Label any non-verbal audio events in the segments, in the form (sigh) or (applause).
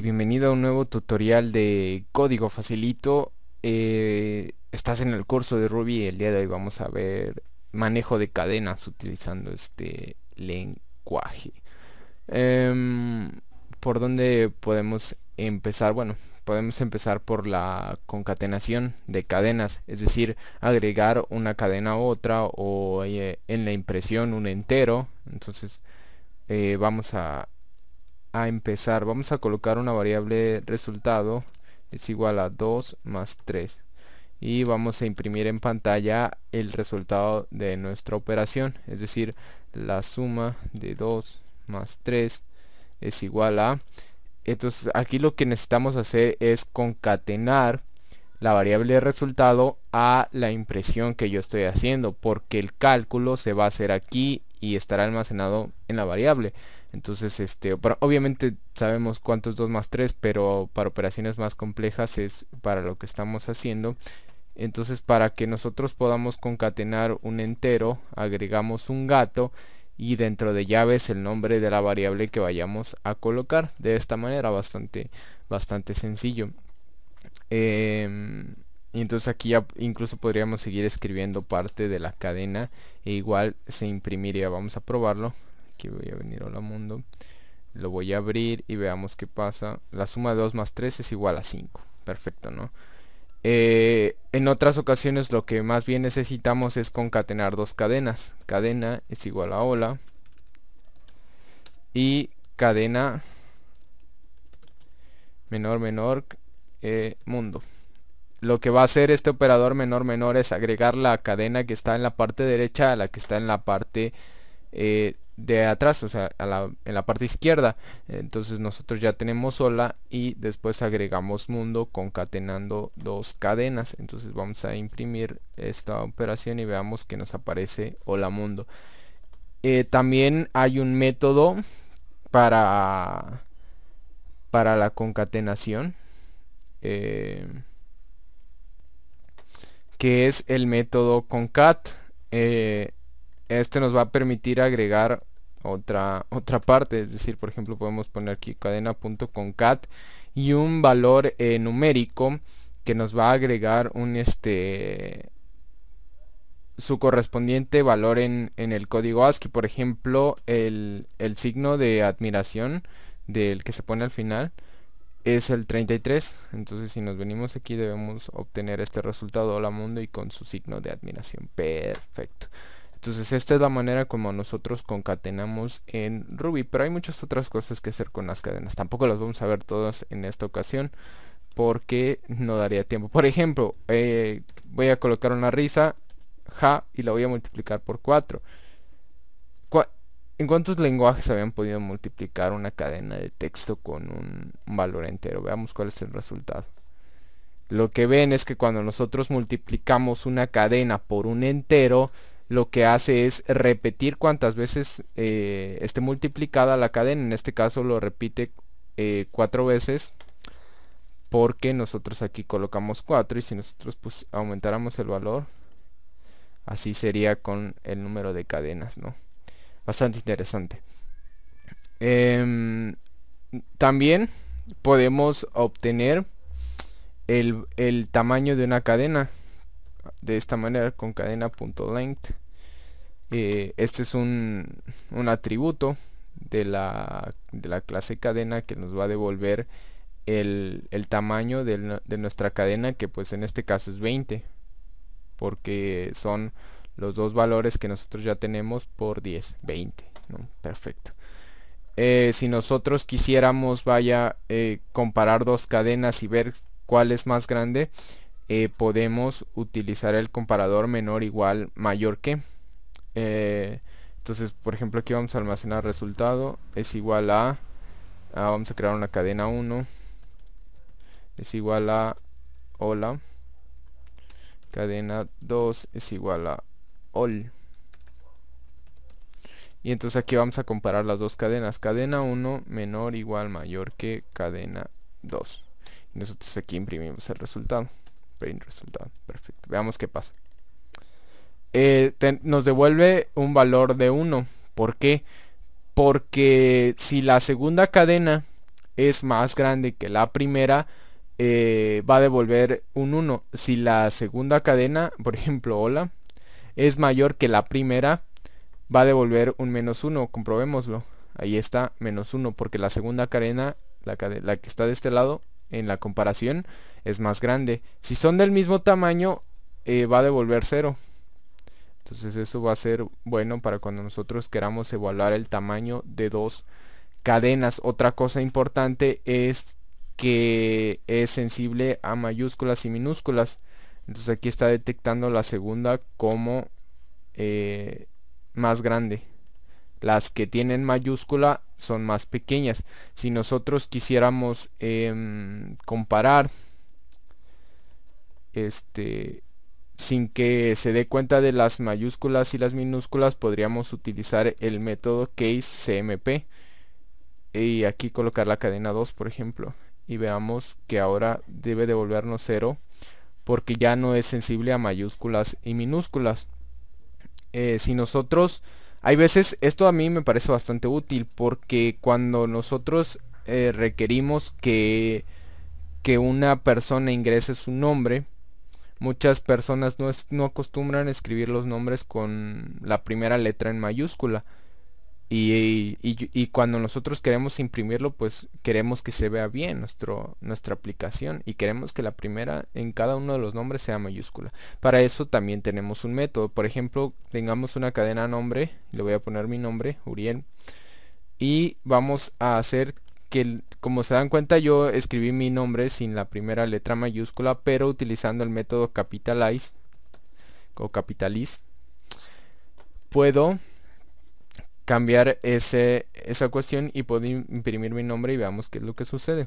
bienvenido a un nuevo tutorial de código facilito. Eh, estás en el curso de Ruby y el día de hoy vamos a ver manejo de cadenas utilizando este lenguaje. Em, ¿Por dónde podemos empezar? Bueno, podemos empezar por la concatenación de cadenas, es decir, agregar una cadena a otra o eh, en la impresión un entero. Entonces eh, vamos a a empezar vamos a colocar una variable resultado es igual a 2 más 3 y vamos a imprimir en pantalla el resultado de nuestra operación es decir la suma de 2 más 3 es igual a entonces aquí lo que necesitamos hacer es concatenar la variable resultado a la impresión que yo estoy haciendo porque el cálculo se va a hacer aquí y estará almacenado en la variable. Entonces, este, obviamente sabemos cuánto es 2 más 3, pero para operaciones más complejas es para lo que estamos haciendo. Entonces, para que nosotros podamos concatenar un entero, agregamos un gato y dentro de llaves el nombre de la variable que vayamos a colocar. De esta manera, bastante, bastante sencillo. Em, y entonces aquí ya incluso podríamos seguir escribiendo parte de la cadena e igual se imprimiría. Vamos a probarlo. Aquí voy a venir a mundo. Lo voy a abrir y veamos qué pasa. La suma de 2 más 3 es igual a 5. Perfecto, ¿no? Eh, en otras ocasiones lo que más bien necesitamos es concatenar dos cadenas. Cadena es igual a hola. Y cadena menor menor eh, mundo lo que va a hacer este operador menor menor es agregar la cadena que está en la parte derecha a la que está en la parte eh, de atrás, o sea, en la parte izquierda. Entonces nosotros ya tenemos hola y después agregamos mundo concatenando dos cadenas. Entonces vamos a imprimir esta operación y veamos que nos aparece hola mundo. Eh, también hay un método para, para la concatenación. Eh, que es el método concat. Eh, este nos va a permitir agregar otra, otra parte, es decir, por ejemplo, podemos poner aquí cadena.concat y un valor eh, numérico que nos va a agregar un este su correspondiente valor en, en el código ASCII, por ejemplo, el, el signo de admiración del que se pone al final es el 33. Entonces si nos venimos aquí debemos obtener este resultado. Hola mundo y con su signo de admiración. Perfecto. Entonces esta es la manera como nosotros concatenamos en Ruby. Pero hay muchas otras cosas que hacer con las cadenas. Tampoco las vamos a ver todas en esta ocasión. Porque no daría tiempo. Por ejemplo, eh, voy a colocar una risa. Ja. Y la voy a multiplicar por 4. ¿En cuántos lenguajes habían podido multiplicar una cadena de texto con un, valor entero? Veamos cuál es el resultado. Lo que ven es que cuando nosotros multiplicamos una cadena por un entero, lo que hace es repetir cuántas veces eh, esté multiplicada la cadena. En este caso lo repite eh, cuatro veces porque nosotros aquí colocamos cuatro. y si nosotros pues, aumentáramos el valor, así sería con el número de cadenas, ¿no? bastante interesante. Em, también podemos obtener el, el, tamaño de una cadena de esta manera con cadena.length. Eh, este es un, un atributo de la, de la, clase cadena que nos va a devolver el, el tamaño de, de nuestra cadena que pues en este caso es 20 porque son los dos valores que nosotros ya tenemos por 10, 20. Perfecto. Eh, si nosotros quisiéramos, vaya, eh, comparar dos cadenas y ver cuál es más grande, eh, podemos utilizar el comparador menor igual mayor que. entonces, por ejemplo, aquí vamos a almacenar resultado, es igual a, a ah, vamos a crear una cadena 1, es igual a hola cadena 2 es igual a all. Y entonces aquí vamos a comparar las dos cadenas. Cadena 1 menor igual mayor que cadena 2. nosotros aquí imprimimos el resultado. Print resultado. Perfecto. Veamos qué pasa. Eh, nos devuelve un valor de 1. ¿Por qué? Porque si la segunda cadena es más grande que la primera, eh, va a devolver un 1. Si la segunda cadena, por ejemplo, hola, es mayor que la primera, va a devolver un menos 1, comprobémoslo. Ahí está, menos 1, porque la segunda cadena, la, la que está de este lado, en la comparación, es más grande. Si son del mismo tamaño, eh, va a devolver 0. Entonces eso va a ser bueno para cuando nosotros queramos evaluar el tamaño de dos cadenas. Otra cosa importante es que es sensible a mayúsculas y minúsculas. Entonces aquí está detectando la segunda como eh, más grande. Las que tienen mayúscula son más pequeñas. Si nosotros quisiéramos em, comparar este sin que se dé cuenta de las mayúsculas y las minúsculas podríamos utilizar el método case cmp y aquí colocar la cadena 2 por ejemplo y veamos que ahora debe devolvernos 0 porque ya no es sensible a mayúsculas y minúsculas. Eh, si nosotros, hay veces, esto a mí me parece bastante útil porque cuando nosotros eh, requerimos que, que una persona ingrese su nombre, muchas personas no, acostumbran no acostumbran escribir los nombres con la primera letra en mayúscula. Y, cuando nosotros queremos imprimirlo, pues queremos que se vea bien nuestro, nuestra aplicación y queremos que la primera en cada uno de los nombres sea mayúscula. Para eso también tenemos un método. Por ejemplo, tengamos una cadena nombre, le voy a poner mi nombre, Uriel, y vamos a hacer que, como se dan cuenta, yo escribí mi nombre sin la primera letra mayúscula, pero utilizando el método capitalize o capitaliz puedo cambiar ese, esa cuestión y puedo imprimir mi nombre y veamos qué es lo que sucede.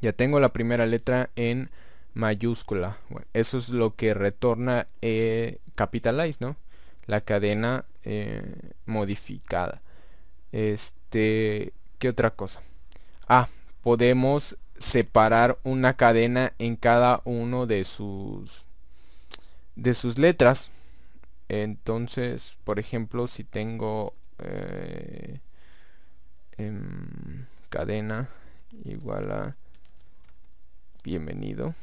Ya tengo la primera letra en mayúscula. eso es lo que retorna eh, capitalize, ¿no? La cadena eh, modificada. Este, ¿qué otra cosa? Ah, podemos separar una cadena en cada uno de sus de sus letras. Entonces, por ejemplo, si tengo eh, cadena igual a bienvenido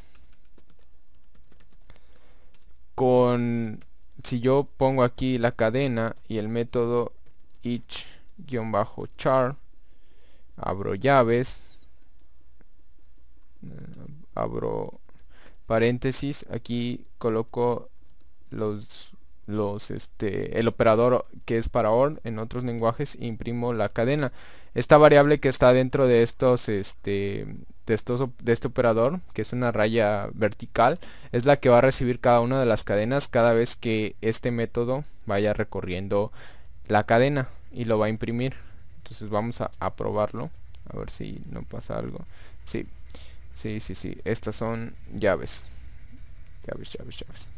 con si yo pongo aquí la cadena y el método each-char abro llaves eh, abro paréntesis aquí coloco los los este el operador que es para or en otros lenguajes imprimo la cadena esta variable que está dentro de estos este de de este operador que es una raya vertical es la que va a recibir cada una de las cadenas cada vez que este método vaya recorriendo la cadena y lo va a imprimir entonces vamos a, a probarlo a ver si no pasa algo sí sí sí sí estas son llaves llaves llaves llaves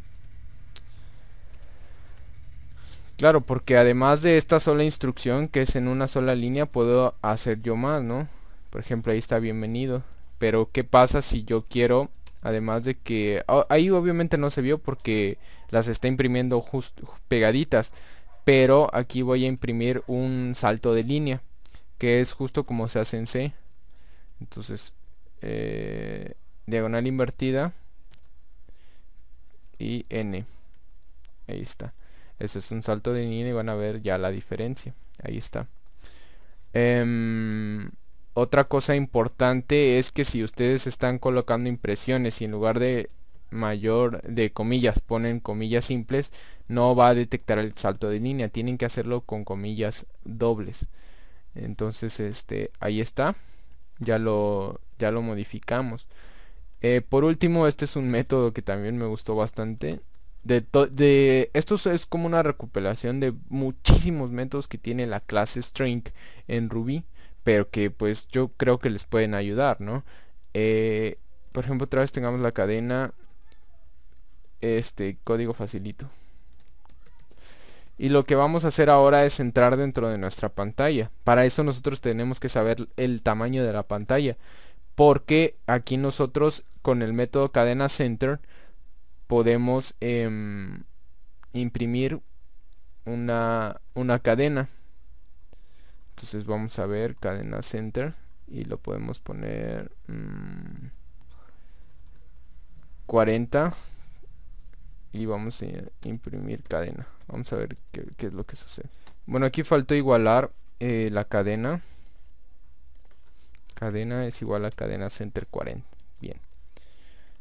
Claro, porque además de esta sola instrucción, que es en una sola línea, puedo hacer yo más, ¿no? Por ejemplo, ahí está bienvenido. Pero, ¿qué pasa si yo quiero, además de que... Ah, ahí obviamente no se vio porque las está imprimiendo pegaditas. Pero aquí voy a imprimir un salto de línea, que es justo como se hace en C. Entonces, eh, diagonal invertida y N. Ahí está. Eso es un salto de línea y van a ver ya la diferencia. Ahí está. Em, otra cosa importante es que si ustedes están colocando impresiones y en lugar de mayor de comillas ponen comillas simples, no va a detectar el salto de línea. Tienen que hacerlo con comillas dobles. Entonces, este, ahí está. Ya lo, ya lo modificamos. Eh, por último, este es un método que también me gustó bastante de, esto es como una recuperación de muchísimos métodos que tiene la clase string en Ruby, pero que pues yo creo que les pueden ayudar, ¿no? Eh, por ejemplo, otra vez tengamos la cadena este código facilito. Y lo que vamos a hacer ahora es entrar dentro de nuestra pantalla. Para eso nosotros tenemos que saber el tamaño de la pantalla. Porque aquí nosotros con el método cadena center podemos em, imprimir una, una cadena entonces vamos a ver cadena center y lo podemos poner 40 mm, y vamos a imprimir cadena vamos a ver qué, es lo que sucede bueno aquí faltó igualar eh, la cadena cadena es igual a cadena center 40 bien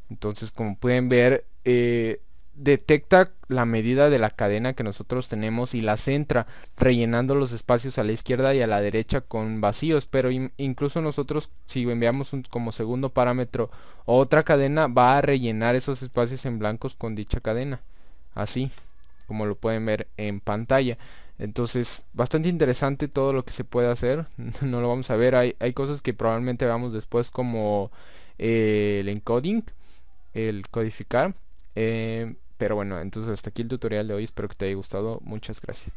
entonces, como pueden ver, eh, detecta la medida de la cadena que nosotros tenemos y la centra, rellenando los espacios a la izquierda y a la derecha con vacíos. Pero incluso nosotros, si enviamos como segundo parámetro otra cadena, va a rellenar esos espacios en blancos con dicha cadena. Así, como lo pueden ver en pantalla. Entonces, bastante interesante todo lo que se puede hacer. (laughs) no lo vamos a ver. Hay, hay cosas que probablemente veamos después como eh, el encoding el codificar. Eh, pero bueno, entonces hasta aquí el tutorial de hoy. Espero que te haya gustado. Muchas gracias.